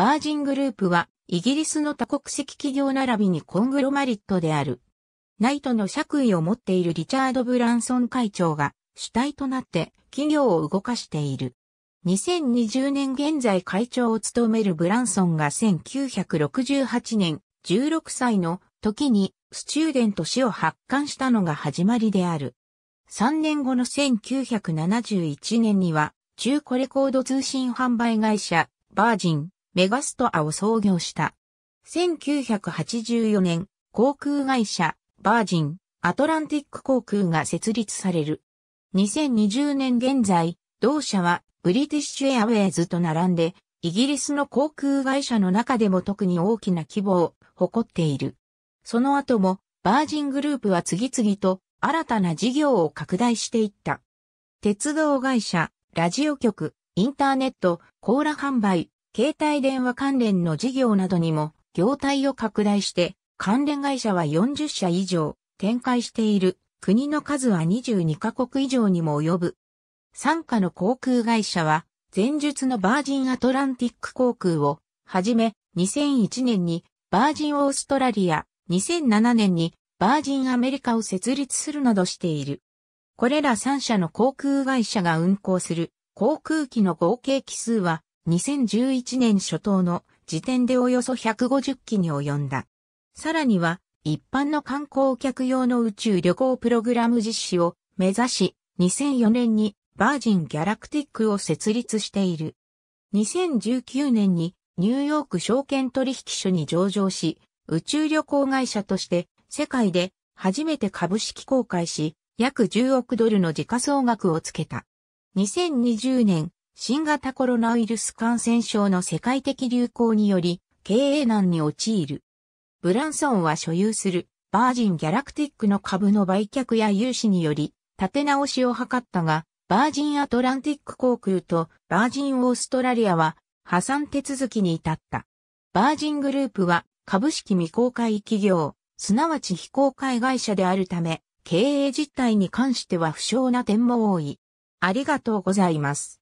バージングループは、イギリスの多国籍企業並びにコングロマリットである。ナイトの爵位を持っているリチャード・ブランソン会長が主体となって企業を動かしている。2020年現在会長を務めるブランソンが1968年16歳の時にスチューデント氏を発刊したのが始まりである。3年後の1971年には中古レコード通信販売会社バージンメガストアを創業した。1984年、航空会社、バージン、アトランティック航空が設立される。2020年現在、同社はブリティッシュエアウェイズと並んで、イギリスの航空会社の中でも特に大きな規模を誇っている。その後も、バージングループは次々と新たな事業を拡大していった。鉄道会社、ラジオ局、インターネット、コーラ販売、携帯電話関連の事業などにも業態を拡大して関連会社は40社以上展開している国の数は22カ国以上にも及ぶ。参加の航空会社は前述のバージンアトランティック航空をはじめ2001年にバージンオーストラリア、2007年にバージンアメリカを設立するなどしている。これら3社の航空会社が運航する航空機の合計機数は2011年初頭の時点でおよそ150機に及んだ。さらには、一般の観光客用の宇宙旅行プログラム実施を目指し、2004年にバージン・ギャラクティックを設立している。2019年にニューヨーク証券取引所に上場し、宇宙旅行会社として世界で初めて株式公開し、約10億ドルの時価総額をつけた。2020年新型コロナウイルス感染症の世界的流行により、経営難に陥る。ブランソンは所有するバージンギャラクティックの株の売却や融資により、立て直しを図ったが、バージンアトランティック航空とバージンオーストラリアは破産手続きに至った。バージングループは株式未公開企業、すなわち非公開会社であるため、経営実態に関しては不詳な点も多い。ありがとうございます。